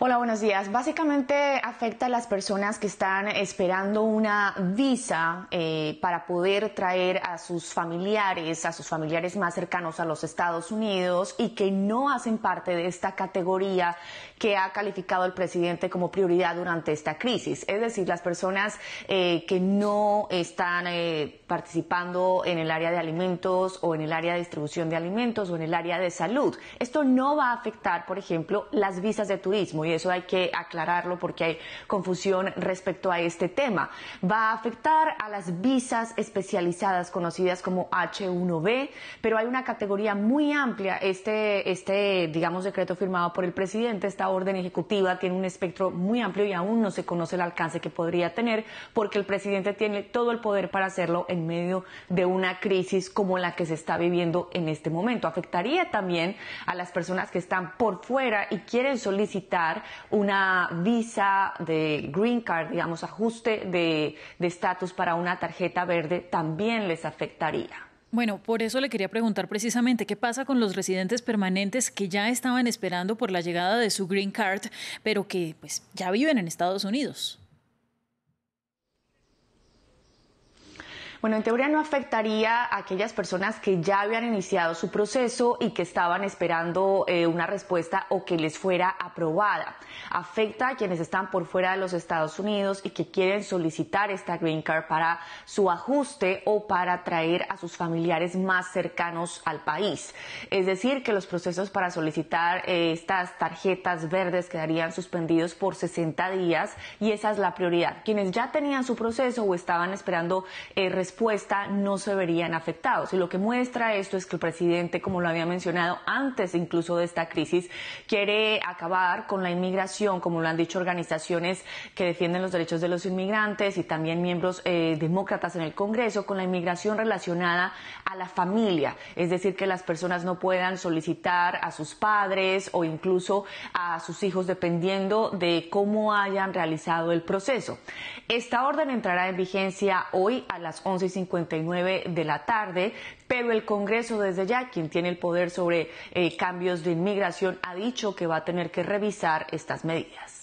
Hola, buenos días. Básicamente afecta a las personas que están esperando una visa eh, para poder traer a sus familiares, a sus familiares más cercanos a los Estados Unidos y que no hacen parte de esta categoría que ha calificado el presidente como prioridad durante esta crisis. Es decir, las personas eh, que no están eh, participando en el área de alimentos o en el área de distribución de alimentos o en el área de salud. Esto no va a afectar, por ejemplo, las visas de turismo y eso hay que aclararlo porque hay confusión respecto a este tema. Va a afectar a las visas especializadas conocidas como H1B, pero hay una categoría muy amplia. Este, este, digamos, decreto firmado por el presidente, esta orden ejecutiva tiene un espectro muy amplio y aún no se conoce el alcance que podría tener porque el presidente tiene todo el poder para hacerlo en medio de una crisis como la que se está viviendo en este momento. Afectaría también a las personas que están por fuera y quieren solicitar una visa de green card, digamos, ajuste de estatus para una tarjeta verde, también les afectaría. Bueno, por eso le quería preguntar precisamente qué pasa con los residentes permanentes que ya estaban esperando por la llegada de su green card, pero que pues ya viven en Estados Unidos. Bueno, en teoría no afectaría a aquellas personas que ya habían iniciado su proceso y que estaban esperando eh, una respuesta o que les fuera aprobada. Afecta a quienes están por fuera de los Estados Unidos y que quieren solicitar esta green card para su ajuste o para traer a sus familiares más cercanos al país. Es decir, que los procesos para solicitar eh, estas tarjetas verdes quedarían suspendidos por 60 días y esa es la prioridad. Quienes ya tenían su proceso o estaban esperando eh, respuesta no se verían afectados. Y lo que muestra esto es que el presidente, como lo había mencionado antes incluso de esta crisis, quiere acabar con la inmigración, como lo han dicho organizaciones que defienden los derechos de los inmigrantes y también miembros eh, demócratas en el Congreso, con la inmigración relacionada a la familia. Es decir, que las personas no puedan solicitar a sus padres o incluso a sus hijos dependiendo de cómo hayan realizado el proceso. Esta orden entrará en vigencia hoy a las 11 y 59 de la tarde, pero el Congreso desde ya, quien tiene el poder sobre eh, cambios de inmigración, ha dicho que va a tener que revisar estas medidas.